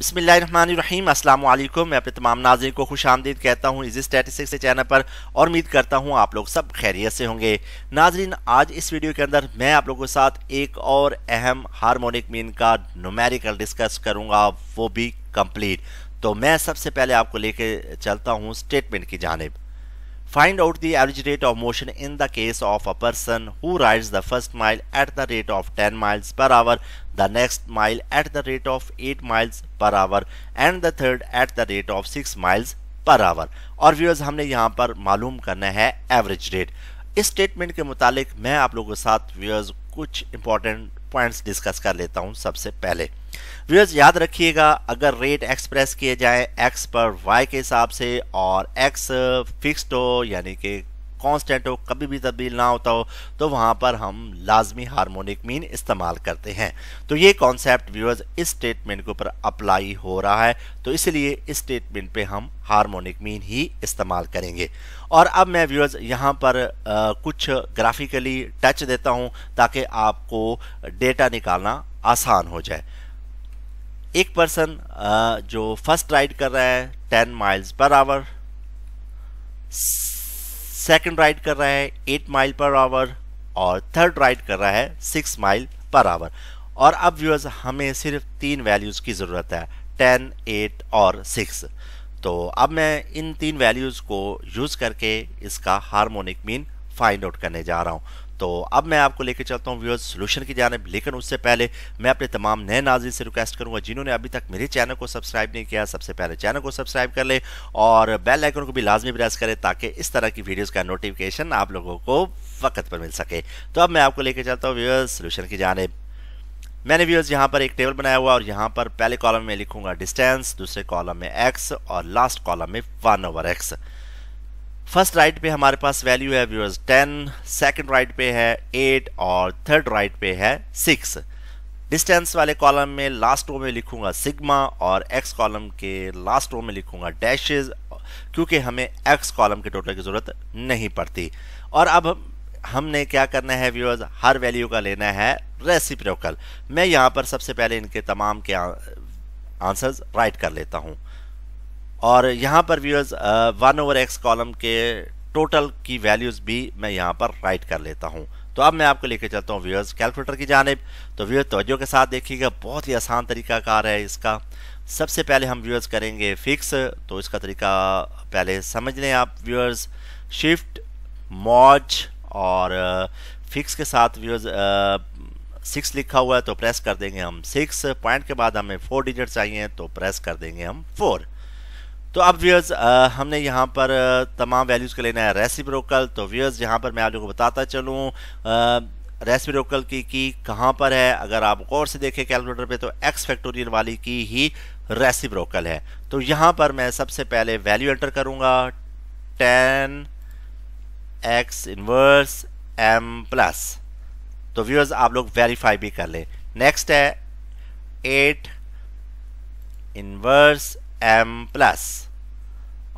बसमीम अस्सलाम वालेकुम मैं अपने तमाम नाजरन को खुश आमदीद कहता हूँ इजी स्टैटिस्टिक्स के चैनल पर और उम्मीद करता हूँ आप लोग सब खैरियत से होंगे नाजरीन आज इस वीडियो के अंदर मैं आप लोगों के साथ एक और अहम हारमोनिक मीन का नुमेरिकल डिस्कस करूँगा वो भी कम्प्लीट तो मैं सबसे पहले आपको लेके चलता हूँ स्टेटमेंट की जानब Find out the average rate of motion in the case of a person who rides the first mile at the rate of 10 miles per hour, the next mile at the rate of 8 miles per hour and the third at the rate of 6 miles per hour और viewers हमने यहाँ पर मालूम करना है average rate इस statement के मुतालिक मैं आप लोगों के साथ व्यूअर्स कुछ इंपॉर्टेंट पॉइंट्स डिस्कस कर लेता हूँ सबसे पहले व्यूअर्स याद रखिएगा अगर रेट एक्सप्रेस किए जाए एक्स पर वाई के हिसाब से और एक्स फिक्स्ड हो यानी कि कांस्टेंट हो कभी भी तब्दील ना होता हो तो वहाँ पर हम लाजमी हार्मोनिक मीन इस्तेमाल करते हैं तो ये कॉन्सेप्ट व्यूअर्स इस स्टेटमेंट के ऊपर अप्लाई हो रहा है तो इसलिए इस स्टेटमेंट पे हम हार्मोनिक मीन ही इस्तेमाल करेंगे और अब मैं व्यूअर्स यहाँ पर आ, कुछ ग्राफिकली टच देता हूँ ताकि आपको डेटा निकालना आसान हो जाए एक पर्सन जो फर्स्ट राइड कर रहा है ten miles per hour second ride कर रहा है एट माइल पर आवर और थर्ड राइड कर रहा है सिक्स माइल पर आवर और अब व्यूअर्स हमें सिर्फ तीन वैल्यूज़ की ज़रूरत है टेन एट और सिक्स तो अब मैं इन तीन वैल्यूज़ को यूज़ करके इसका हार्मोनिक मीन फाइंड आउट करने जा रहा हूँ तो अब मैं आपको लेकर चलता हूँ व्यूअर्स सोल्यूशन की जानब लेकिन उससे पहले मैं अपने तमाम नए नाजिर से रिक्वेस्ट करूँगा जिन्होंने अभी तक मेरे चैनल को सब्सक्राइब नहीं किया सबसे पहले चैनल को सब्सक्राइब कर ले और बेल आइकन को भी लाजमी प्रेस करें ताकि इस तरह की वीडियोज़ का नोटिफिकेशन आप लोगों को वक्त पर मिल सके तो अब मैं आपको लेकर चलता हूँ व्यूअर्स सोल्यूशन की जानब मैंने व्यूअर्स यहाँ पर एक टेबल बनाया हुआ और यहाँ पर पहले कॉलम में लिखूंगा डिस्टेंस दूसरे कॉलम में एक्स और लास्ट कॉलम में one over x first right पे हमारे पास वैल्यू है व्यूअर्स 10 सेकंड राइट पे है 8 और थर्ड राइट पे है 6 डिस्टेंस वाले कॉलम में लास्ट रो में लिखूंगा सिग्मा और एक्स कॉलम के लास्ट रो में लिखूंगा डैशेज क्योंकि हमें एक्स कॉलम के टोटल की ज़रूरत नहीं पड़ती और अब हमने क्या करना है व्यूअर्स हर वैल्यू का लेना है रेसिप्रोकल मैं यहाँ पर सबसे पहले इनके तमाम के आंसर्स राइट कर लेता हूँ और यहाँ पर viewers one over x column के टोटल की वैल्यूज़ भी मैं यहाँ पर राइट कर लेता हूँ तो अब मैं आपको लेके चलता हूँ व्यूअर्स कैलकुलेटर की जानब तो व्यूअर्स तोज्जो के साथ देखिएगा बहुत ही आसान तरीका कार है इसका सबसे पहले हम व्यूअर्स करेंगे फिक्स तो इसका तरीका पहले समझ लें आप व्यूअर्स शिफ्ट मॉज और फिक्स uh, के साथ व्यूअर्स सिक्स uh, लिखा हुआ है तो प्रेस कर देंगे हम सिक्स पॉइंट के बाद हमें फोर डिजिट चाहिए तो प्रेस कर देंगे हम फोर तो अब व्यूअर्स हमने यहाँ पर तमाम वैल्यूज़ का लेना है रेसिप्रोकल तो व्यूअर्स यहाँ पर मैं आप लोगों को बताता चलूँ रेसिप्रोकल की की कहाँ पर है अगर आप गौर से देखें कैलकुलेटर पे तो एक्स फैक्टोरियल वाली की ही रेसिप्रोकल है तो यहाँ पर मैं सबसे पहले वैल्यू एंटर करूँगा ten x inverse M plus तो व्यूअर्स आप लोग वेरीफाई भी कर लें नेक्स्ट है एट इनवर्स एम प्लस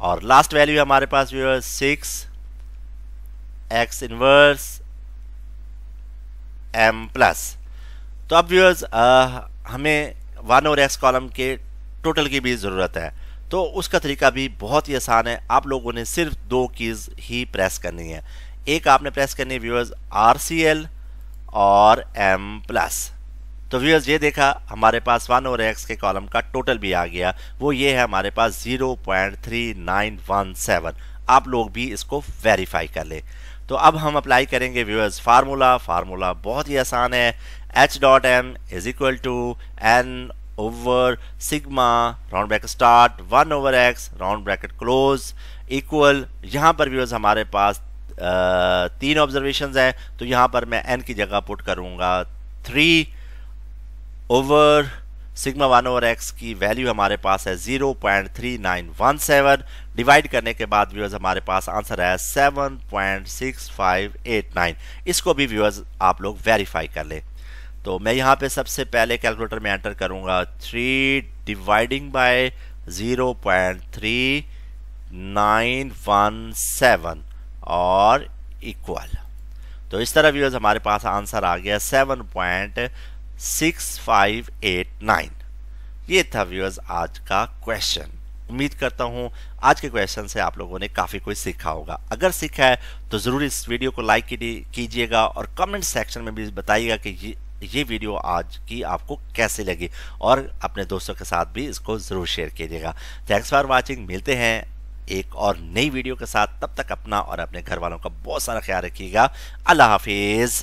और लास्ट वैल्यू हमारे पास viewer six x inverse M plus तो अब व्यूअर्स हमें वन और एक्स कॉलम के टोटल की भी ज़रूरत है तो उसका तरीका भी बहुत ही आसान है आप लोगों ने सिर्फ दो कीज़ ही प्रेस करनी है एक आपने प्रेस करनी है व्यूअर्स आर सी एल और एम प्लस तो व्यूअर्स ये देखा हमारे पास वन और एक्स के कॉलम का टोटल भी आ गया वो ये है हमारे पास 0.3917 आप लोग भी इसको वेरीफाई कर लें तो अब हम अप्लाई करेंगे व्यूअर्स फार्मूला फार्मूला बहुत ही आसान है H dot M is equal to N over sigma round bracket start one over x round bracket close equal यहाँ पर व्यूअर्स हमारे पास तीन ऑब्जर्वेशन हैं तो यहाँ पर मैं एन की जगह पुट करूँगा three over sigma one over x की वैल्यू हमारे पास है zero point three nine one seven divide करने के बाद व्यूअर्स हमारे पास आंसर है seven point six five eight nine इसको भी व्यूअर्स आप लोग वेरीफाई कर लें तो मैं यहाँ पे सबसे पहले कैलकुलेटर में एंटर करूँगा three dividing by zero point three nine one seven और इक्वल तो इस तरह व्यूअर्स हमारे पास आंसर आ गया सेवन पॉइंट 6589 नाइन ये था व्यूअर्स आज का क्वेश्चन उम्मीद करता हूँ आज के क्वेश्चन से आप लोगों ने काफ़ी कुछ सीखा होगा अगर सीखा है तो ज़रूर इस वीडियो को लाइक कीजिएगा और कमेंट सेक्शन में भी बताइएगा कि ये ये वीडियो आज की आपको कैसे लगी और अपने दोस्तों के साथ भी इसको ज़रूर शेयर कीजिएगा थैंक्स फॉर वॉचिंग मिलते हैं एक और नई वीडियो के साथ तब तक अपना और अपने घर वालों का बहुत सारा ख्याल रखिएगा अल्लाह हाफिज़